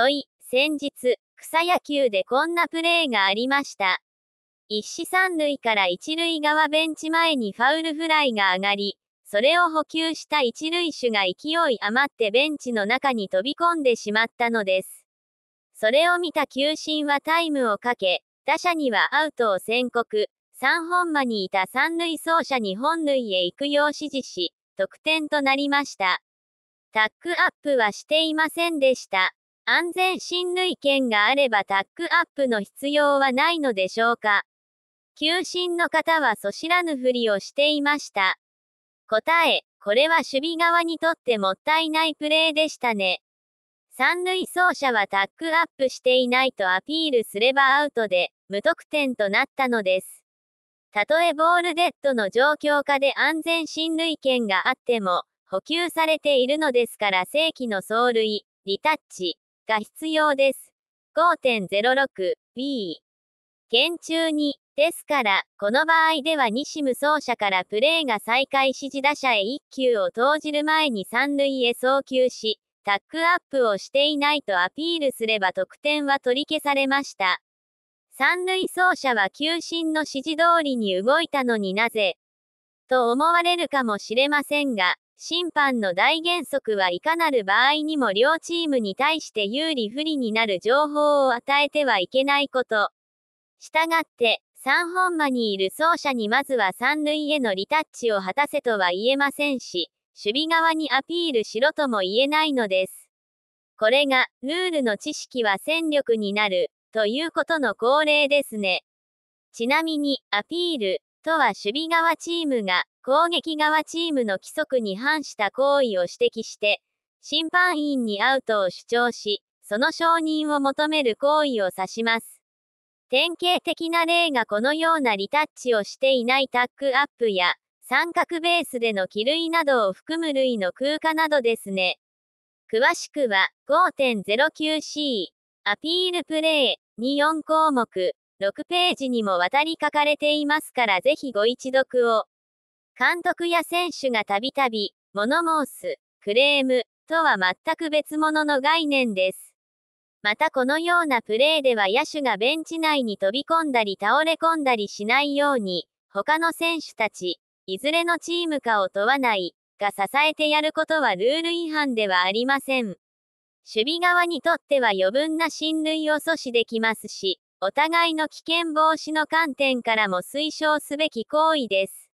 問い、先日、草野球でこんなプレーがありました。一死三塁から一塁側ベンチ前にファウルフライが上がり、それを補給した一塁手が勢い余ってベンチの中に飛び込んでしまったのです。それを見た球審はタイムをかけ、打者にはアウトを宣告、3本間にいた三塁走者に本塁へ行くよう指示し、得点となりました。タックアップはしていませんでした。安全進類権があればタックアップの必要はないのでしょうか球審の方はそ知らぬふりをしていました。答え、これは守備側にとってもったいないプレーでしたね。三塁走者はタックアップしていないとアピールすればアウトで、無得点となったのです。たとえボールデッドの状況下で安全進塁権があっても、補給されているのですから正規の走塁、リタッチ、が必要です。5.06b 県中に、ですから、この場合では西武走者からプレーが再開指示打者へ1球を投じる前に三塁へ送球し、タックアップをしていないとアピールすれば得点は取り消されました。三塁走者は球審の指示通りに動いたのになぜと思われるかもしれませんが、審判の大原則はいかなる場合にも両チームに対して有利不利になる情報を与えてはいけないこと。したがって、三本間にいる走者にまずは三塁へのリタッチを果たせとは言えませんし、守備側にアピールしろとも言えないのです。これが、ルールの知識は戦力になる、ということの恒例ですね。ちなみに、アピール、とは守備側チームが攻撃側チームの規則に反した行為を指摘して、審判員にアウトを主張し、その承認を求める行為を指します。典型的な例がこのようなリタッチをしていないタックアップや、三角ベースでの気類などを含む類の空化などですね。詳しくは 5.09C アピールプレイに4項目6ページにもわたり書かれていますからぜひご一読を。監督や選手がたびたび、物申す、クレーム、とは全く別物の概念です。またこのようなプレーでは野手がベンチ内に飛び込んだり倒れ込んだりしないように、他の選手たち、いずれのチームかを問わない、が支えてやることはルール違反ではありません。守備側にとっては余分な進塁を阻止できますし、お互いの危険防止の観点からも推奨すべき行為です。